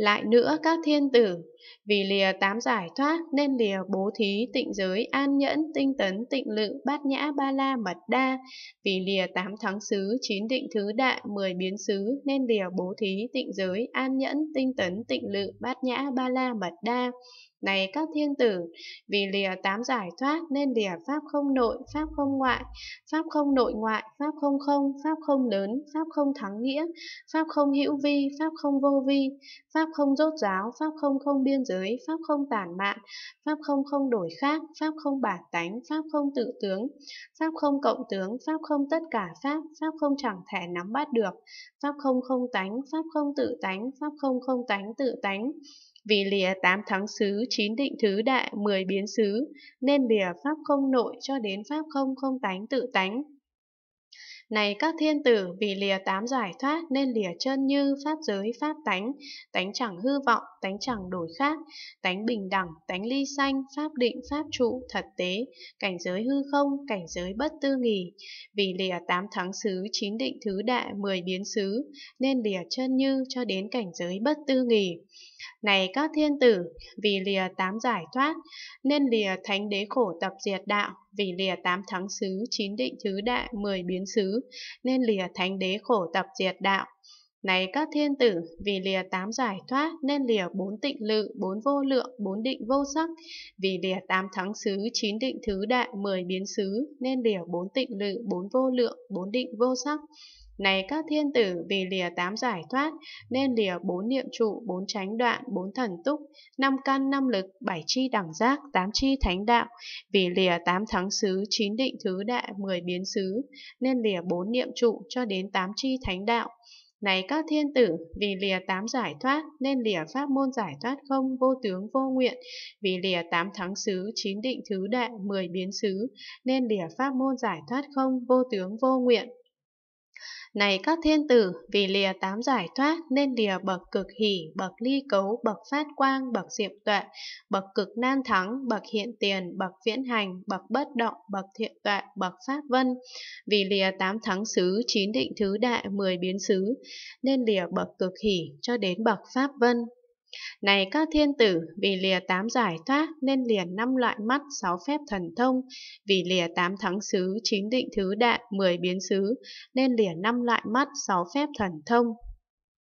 Lại nữa các thiên tử, vì lìa tám giải thoát nên lìa bố thí tịnh giới an nhẫn tinh tấn tịnh lự bát nhã ba la mật đa, vì lìa tám thắng xứ chín định thứ đại mười biến xứ nên lìa bố thí tịnh giới an nhẫn tinh tấn tịnh lự bát nhã ba la mật đa. Này các thiên tử, vì lìa tám giải thoát nên lìa pháp không nội, pháp không ngoại, pháp không nội ngoại, pháp không không, pháp không lớn, pháp không thắng nghĩa, pháp không hữu vi, pháp không vô vi, pháp không rốt giáo, pháp không không biên giới, pháp không tản mạn, pháp không không đổi khác, pháp không bản tánh, pháp không tự tướng, pháp không cộng tướng, pháp không tất cả pháp, pháp không chẳng thể nắm bắt được, pháp không không tánh, pháp không tự tánh, pháp không không tánh tự tánh vì lìa tám thắng xứ, chín định thứ đại, mười biến xứ, nên lìa pháp không nội cho đến pháp không không tánh tự tánh. Này các thiên tử, vì lìa tám giải thoát nên lìa chân như pháp giới pháp tánh, tánh chẳng hư vọng, tánh chẳng đổi khác, tánh bình đẳng, tánh ly sanh, pháp định, pháp trụ, thật tế, cảnh giới hư không, cảnh giới bất tư nghỉ. Vì lìa tám thắng xứ, chín định thứ đại, mười biến xứ, nên lìa chân như cho đến cảnh giới bất tư nghỉ. Này các thiên tử, vì lìa tám giải thoát, nên lìa thánh đế khổ tập diệt đạo, vì lìa tám thắng xứ, chín định thứ đại, mười biến xứ, nên lìa thánh đế khổ tập diệt đạo. Này các thiên tử, vì lìa tám giải thoát nên lìa bốn tịnh lự, bốn vô lượng, bốn định vô sắc. Vì lìa tám thắng xứ, chín định thứ đại, mười biến xứ nên lìa bốn tịnh lự, bốn vô lượng, bốn định vô sắc. Này các thiên tử, vì lìa tám giải thoát, nên lìa bốn niệm trụ, bốn tránh đoạn, bốn thần túc, năm căn năm lực, bảy chi đẳng giác, tám chi thánh đạo, vì lìa tám thắng xứ, chín định thứ đại, mười biến xứ, nên lìa bốn niệm trụ cho đến tám chi thánh đạo. Này các thiên tử, vì lìa tám giải thoát, nên lìa pháp môn giải thoát không vô tướng vô nguyện, vì lìa tám thắng xứ, chín định thứ đại, mười biến xứ, nên lìa pháp môn giải thoát không vô tướng vô nguyện. Này các thiên tử, vì lìa tám giải thoát nên lìa bậc cực hỷ, bậc ly cấu, bậc phát quang, bậc diệm tuệ, bậc cực nan thắng, bậc hiện tiền, bậc viễn hành, bậc bất động, bậc thiện tuệ, bậc pháp vân. Vì lìa tám thắng xứ, chín định thứ đại, mười biến xứ, nên lìa bậc cực hỷ cho đến bậc pháp vân. Này các thiên tử, vì lìa tám giải thoát nên liền năm loại mắt, sáu phép thần thông, vì lìa tám thắng xứ, chín định thứ đại, mười biến xứ, nên liền năm loại mắt, sáu phép thần thông,